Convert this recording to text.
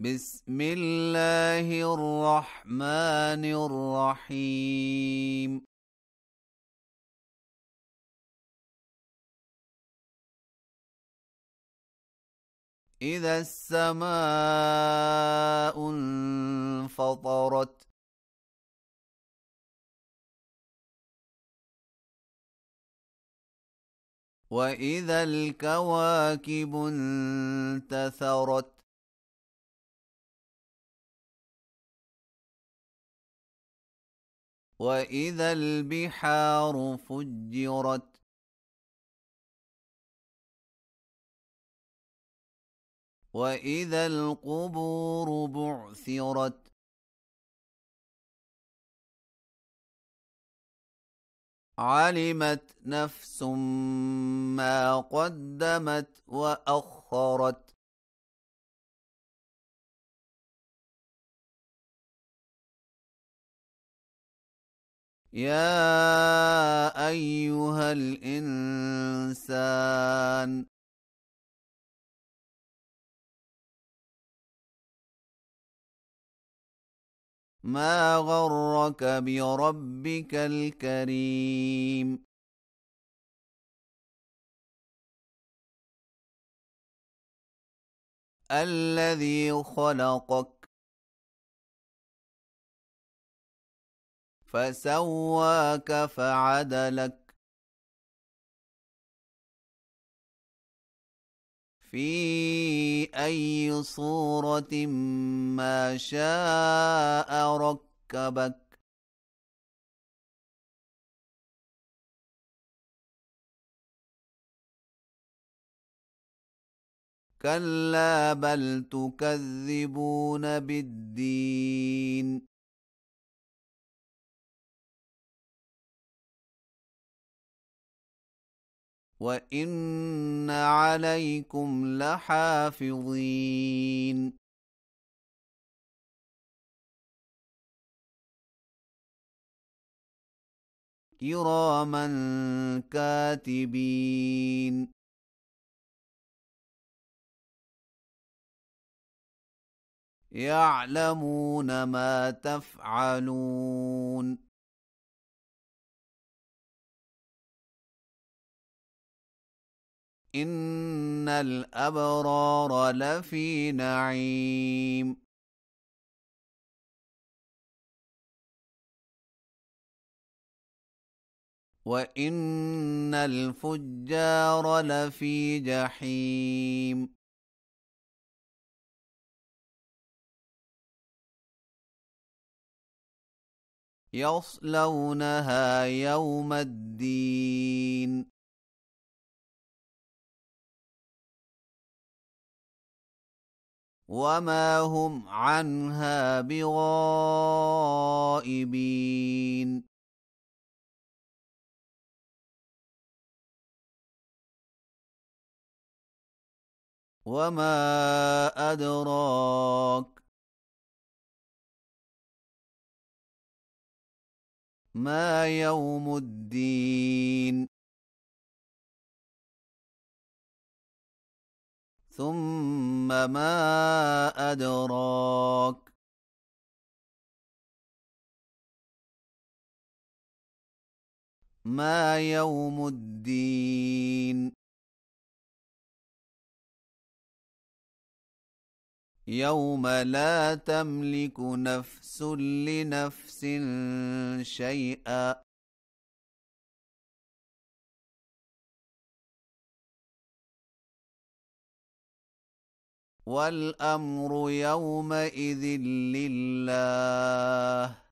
بسم الله الرحمن الرحيم إذا السماء انفطرت وإذا الكواكب انتثرت واذا البحار فجرت واذا القبور بعثرت علمت نفس ما قدمت واخرت يا ايها الانسان ما غرك بربك الكريم الذي خلقك فسواك فعدلك في اي صوره ما شاء ركبك كلا بل تكذبون بالدين وان عليكم لحافظين كراما كاتبين يعلمون ما تفعلون إن الأبرار لفي نعيم وإن الفجار لفي جحيم يصلونها يوم الدين وما هم عنها بغائبين وما أدراك ما يوم الدين ما أدراك ما يوم الدين يوم لا تملك نفس لنفس شيئا والامر يومئذ لله